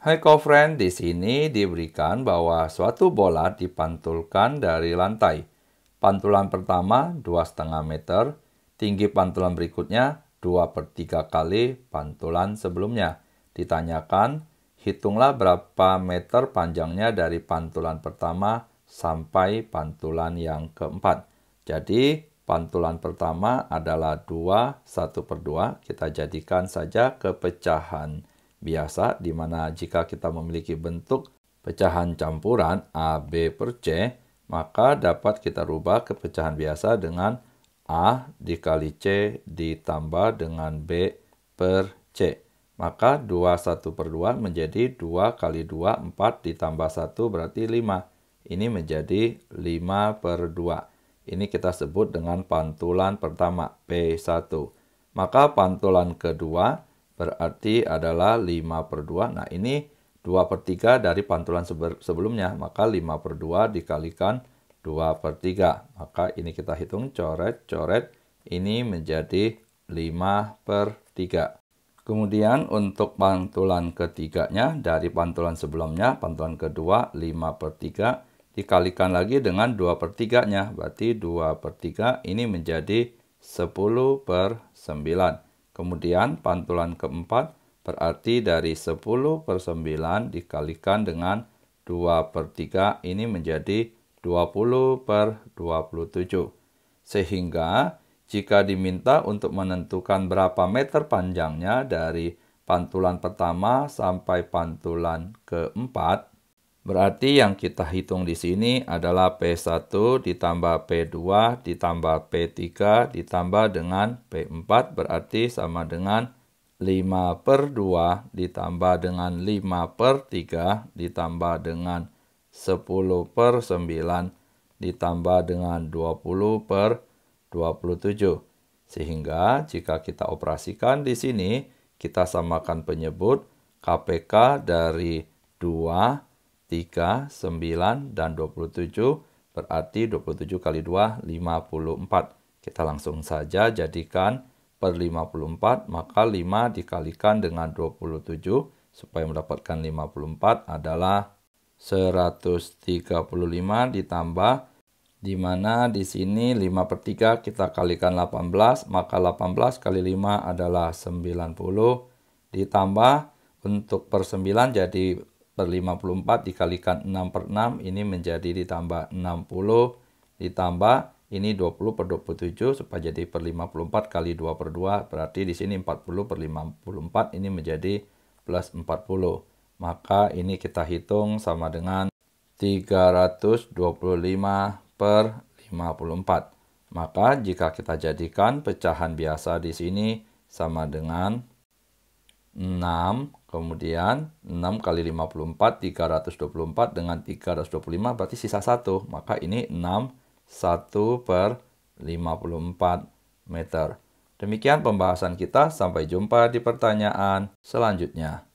Hai friend, di sini diberikan bahwa suatu bola dipantulkan dari lantai. Pantulan pertama 2,5 meter, tinggi pantulan berikutnya 2 per 3 kali pantulan sebelumnya. Ditanyakan, hitunglah berapa meter panjangnya dari pantulan pertama sampai pantulan yang keempat. Jadi, pantulan pertama adalah 2, 1 per 2. Kita jadikan saja kepecahan biasa, di mana jika kita memiliki bentuk pecahan campuran A, B per C, maka dapat kita rubah ke pecahan biasa dengan A dikali C ditambah dengan B per C. Maka 2 1 per 2 menjadi 2 kali 2, 4 ditambah 1 berarti 5. Ini menjadi 5 per 2. Ini kita sebut dengan pantulan pertama, P1. Maka pantulan kedua berarti adalah 5 per 2. Nah ini 2 per 3 dari pantulan sebelumnya, maka 5 per 2 dikalikan 2 per 3. Maka ini kita hitung coret-coret, ini menjadi 5 per 3. Kemudian untuk pantulan ketiganya dari pantulan sebelumnya, pantulan kedua 5 per 3 dikalikan lagi dengan 2 per 3 nya. Berarti 2 per 3 ini menjadi 10 per 9. Kemudian pantulan keempat berarti dari 10 per 9 dikalikan dengan 2 per 3 ini menjadi 20 per 27. Sehingga jika diminta untuk menentukan berapa meter panjangnya dari pantulan pertama sampai pantulan keempat, Berarti yang kita hitung di sini adalah P1 ditambah P2 ditambah P3 ditambah dengan P4 berarti sama dengan 5 per 2 ditambah dengan 5 per 3 ditambah dengan 10 per 9 ditambah dengan 20 per 27. Sehingga jika kita operasikan di sini, kita samakan penyebut KPK dari 2 3, 9, dan 27 berarti 27 kali 2, 54. Kita langsung saja jadikan per 54, maka 5 dikalikan dengan 27 supaya mendapatkan 54 adalah 135 ditambah di mana di sini 5 per 3 kita kalikan 18, maka 18 kali 5 adalah 90 ditambah untuk per 9 jadi per 54 dikalikan 6 per 6 ini menjadi ditambah 60 ditambah ini 20 per 27 supaya jadi per 54 kali 2 per 2 berarti di sini 40 per 54 ini menjadi plus 40 maka ini kita hitung sama dengan 325 per 54 maka jika kita jadikan pecahan biasa di sini sama dengan 6 Kemudian 6 kali 54, 324 dengan 325 berarti sisa 1. Maka ini 6, 1 per 54 meter. Demikian pembahasan kita, sampai jumpa di pertanyaan selanjutnya.